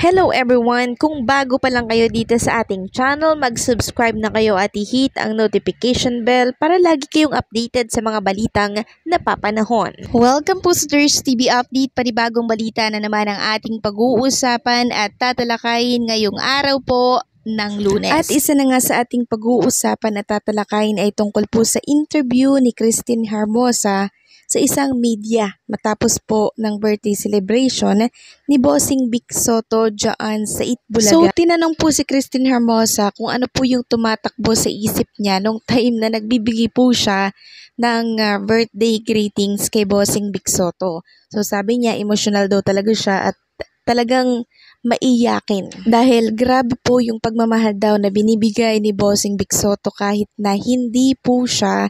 Hello everyone! Kung bago pa lang kayo dito sa ating channel, mag-subscribe na kayo at i-hit ang notification bell para lagi kayong updated sa mga balitang napapanahon. Welcome po sa Trish TV Update, panibagong balita na naman ang ating pag-uusapan at tatalakayin ngayong araw po ng lunes. At isa na nga sa ating pag-uusapan na tatalakayin ay tungkol po sa interview ni Christine Hermosa sa isang media matapos po ng birthday celebration ni Bossing Big Soto dyan sa Itbulaga. So, tinanong po si Christine Hermosa kung ano po yung tumatakbo sa isip niya nung time na nagbibigay po siya ng uh, birthday greetings kay Bossing Big Soto. So, sabi niya, emotional daw talaga siya at talagang maiyakin. Dahil grabe po yung pagmamahal daw na binibigay ni Bossing Big Soto kahit na hindi po siya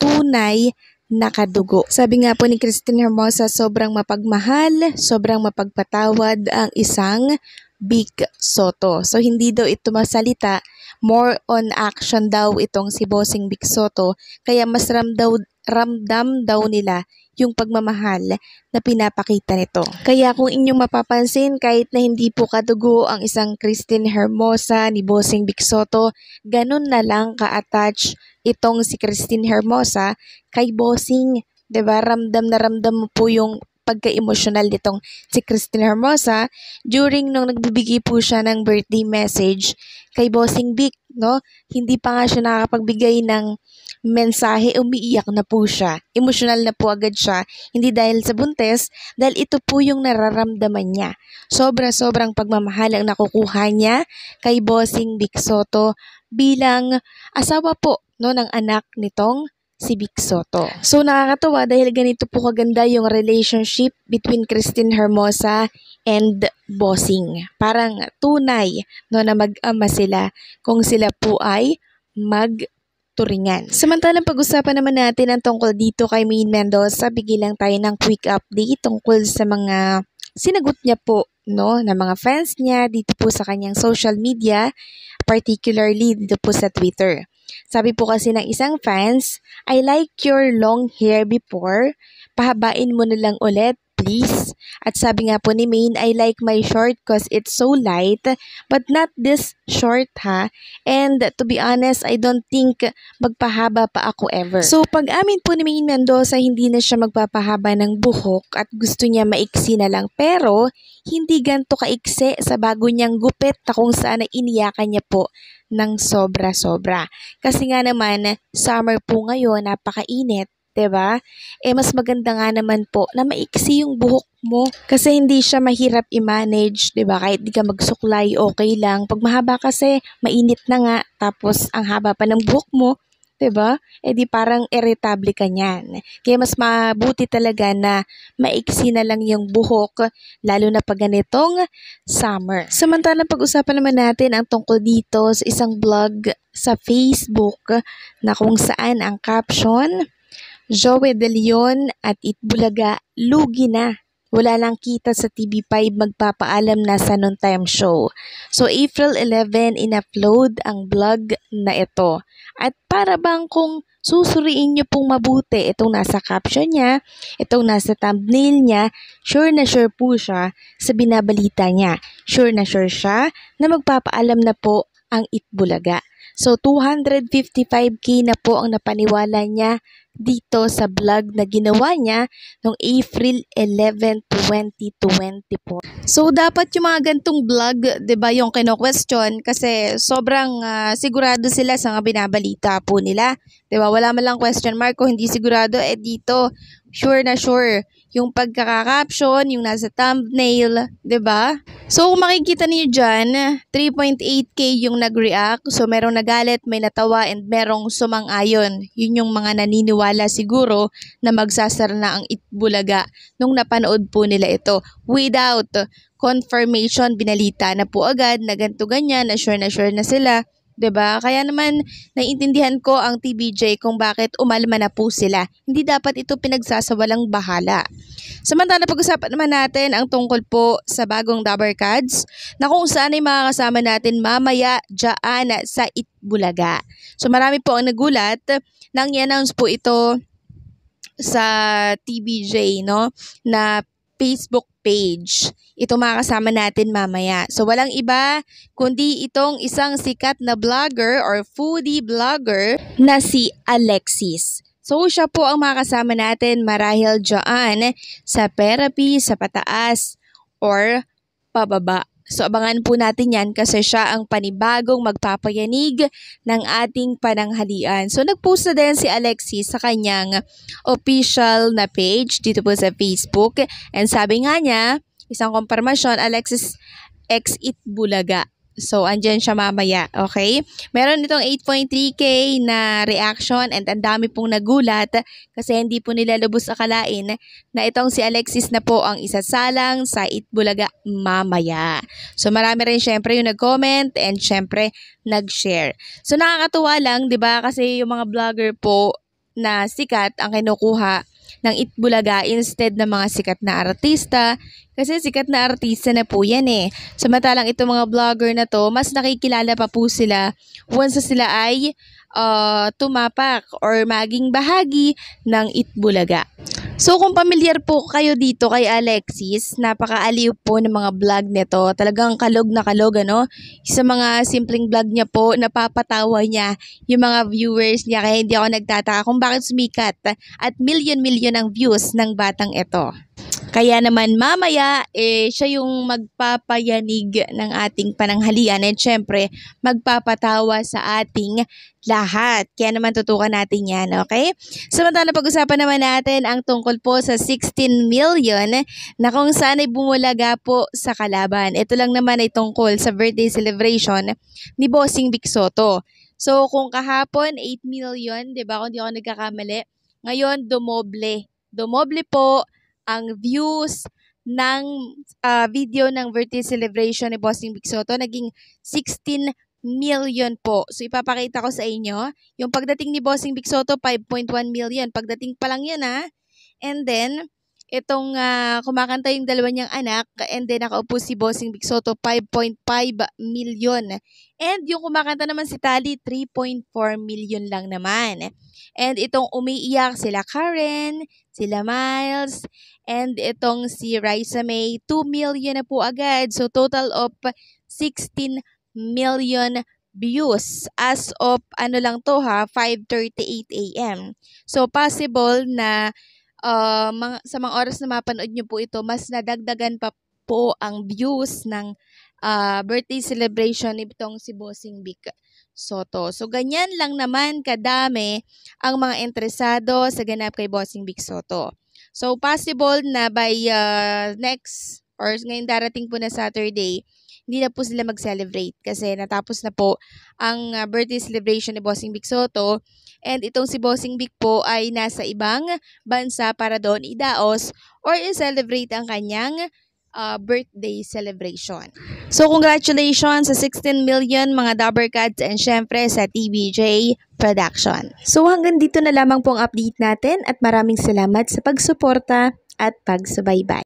tunay nakadugo. Sabi nga po ni Christine Hermosa, sobrang mapagmahal, sobrang mapagpatawad ang isang Big Soto. So, hindi daw ito masalita. More on action daw itong si Bossing Big Soto. Kaya mas ram daw ramdam daw nila yung pagmamahal na pinapakita nito. Kaya kung inyong mapapansin, kahit na hindi po kadugo ang isang Christine Hermosa ni Bossing Bigsoto, ganun na lang ka-attach itong si Christine Hermosa kay Bossing. ba diba? Ramdam na ramdam mo po yung pagka-emotional nitong si Christine Hermosa during nung nagbibigay po siya ng birthday message kay Bossing Vic, no? Hindi pa nga siya nakakapagbigay ng mensahe, umiiyak na po siya. Emotional na po agad siya, hindi dahil sa buntes, dahil ito po yung nararamdaman niya. Sobra-sobrang pagmamahal ang nakukuha niya kay Bossing Vic Soto bilang asawa po no ng anak nitong si Vic Soto. So nakakatawa dahil ganito po kaganda yung relationship between Christine Hermosa and bossing. Parang tunay no, na mag-ama sila kung sila po ay mag turingan. Samantalang pag-usapan naman natin ang tungkol dito kay Maine Mendoza, bigyan lang tayo ng quick update tungkol sa mga sinagot niya po no ng mga fans niya dito po sa kanyang social media, particularly dito po sa Twitter. Sabi po kasi ng isang fans, I like your long hair before, pahabain mo na lang ulit please. At sabi nga po ni Maine, I like my short cause it's so light, but not this short ha. And to be honest, I don't think magpahaba pa ako ever. So pag amin po ni Maine Mendoza, hindi na siya magpapahaba ng buhok at gusto niya maiksi na lang. Pero hindi ganto kaiksi sa bago niyang gupit na kung saan iniyakan niya po ng sobra-sobra. Kasi nga naman, summer po ngayon, napakainit ba? Eh, mas maganda nga naman po na maiksi yung buhok mo. Kasi hindi siya mahirap i-manage, di ba? Kahit di ka magsuklay, okay lang. Pag mahaba kasi, mainit na nga. Tapos, ang haba pa ng buhok mo, 'di ba? Eh di parang irritable ka niyan. Kaya mas mabuti talaga na maiksi na lang yung buhok lalo na pag ganitong summer. Samantalang pag-usapan naman natin ang tungkol dito sa isang vlog sa Facebook na kung saan ang caption Joey De Leon at Itbulaga, lugi na. Wala nang kita sa TV5 magpapaalam na sa noon time show. So April 11 in-upload ang vlog na ito. At para bang kung susuriin nyo pong mabuti itong nasa caption niya, itong nasa thumbnail niya, sure na sure po siya sa binabalita niya. Sure na sure siya na magpapaalam na po ang Itbulaga. So, 255k na po ang napaniwala niya dito sa vlog na ginawa niya noong April 11, 2024. So, dapat yung mga gantong vlog, ba diba, yung kino-question kasi sobrang uh, sigurado sila sa mga binabalita po nila. 'Di ba wala man lang question mark ko, hindi sigurado, eh dito, sure na sure. Yung pagkaka-caption, yung nasa thumbnail, ba? Diba? So, kung makikita niyo dyan, 3.8k yung nag-react. So, merong nagalit, may natawa, and merong sumang-ayon. Yun yung mga naniniwala siguro na magsasara na ang Itbulaga nung napanood po nila ito. Without confirmation, binalita na po agad na ganito ganyan, na sure na sure na sila. 'di ba? Kaya naman naiintindihan ko ang TBJ kung bakit umalma na po sila. Hindi dapat ito pinagsasawalang bahala. Samantala pag-usapan naman natin ang tungkol po sa bagong Dabber Cards na kung saan ay makakasama natin mamaya Jaana sa Itbulaga. So marami po ang nagulat nang i-announce po ito sa TBJ no na Facebook page. Ito makakasama natin mamaya. So walang iba kundi itong isang sikat na vlogger or foodie blogger na si Alexis. So siya po ang makakasama natin marahil dyan sa therapy, sa pataas, or pababa. So abangan po natin yan kasi siya ang panibagong magpapayanig ng ating pananghalian. So nagpost na din si Alexis sa kanyang official na page dito po sa Facebook. And sabi nga niya, isang komparmasyon, Alexis X It Bulaga So, andyan siya mamaya, okay? Meron itong 8.3K na reaction and ang dami pong nagulat kasi hindi po nila lubos akalain na itong si Alexis na po ang isasalang sa Itbulaga mamaya. So, marami rin syempre yung nag-comment and syempre nag-share. So, nakakatuwa lang, di ba? Kasi yung mga vlogger po na sikat ang kinukuha ng Itbulaga instead ng mga sikat na artista kasi sikat na artista na po yan eh. Samantalang itong mga vlogger na to, mas nakikilala pa po sila once sila ay uh, tumapak or maging bahagi ng Itbulaga. So kung pamilyar po kayo dito kay Alexis, napaka-aliw po ng mga vlog nito. Talagang kalog na kalog ano. Sa mga simpleng vlog niya po, napapatawa niya yung mga viewers niya kaya hindi ako nagtataka kung bakit sumikat at million-million ang views ng batang ito. Kaya naman mamaya, eh, siya yung magpapayanig ng ating pananghalian at syempre, magpapatawa sa ating lahat. Kaya naman tutukan natin yan, okay? Samantala pag-usapan naman natin ang tungkol po sa 16 million na kung saan ay bumulaga po sa kalaban. Ito lang naman ay tungkol sa birthday celebration ni Bossing Big Soto. So kung kahapon 8 million, 'di ba? Kung di ako nagkakamali, ngayon dumoble. Dumoble po ang views ng uh, video ng birthday celebration ni Bossing Big Soto naging 16 million po. So ipapakita ko sa inyo, yung pagdating ni Bossing Big Soto 5.1 million. Pagdating pa lang yan ha. And then itong uh, kumakanta yung dalawa niyang anak and then nakaupo si Bossing Big Soto 5.5 million. And yung kumakanta naman si Tali 3.4 million lang naman. And itong umiiyak sila Karen, sila Miles, and itong si Raisa May 2 million na po agad. So total of 16 million views as of ano lang to ha 5:38 AM. So possible na uh, mga, sa mga oras na mapanood nyo po ito, mas nadagdagan pa po ang views ng uh, birthday celebration nitong si Bossing Big Soto. So, ganyan lang naman kadami ang mga interesado sa ganap kay Bossing Big Soto. So, possible na by uh, next or ngayon darating po na Saturday, hindi na po sila mag-celebrate kasi natapos na po ang birthday celebration ni Bossing Big Soto And itong si Bossing Big po ay nasa ibang bansa para doon idaos or i-celebrate ang kanyang uh, birthday celebration. So congratulations sa 16 million mga Dabbercats and syempre sa TBJ Production. So hanggang dito na lamang pong update natin at maraming salamat sa pagsuporta at pagsubaybay.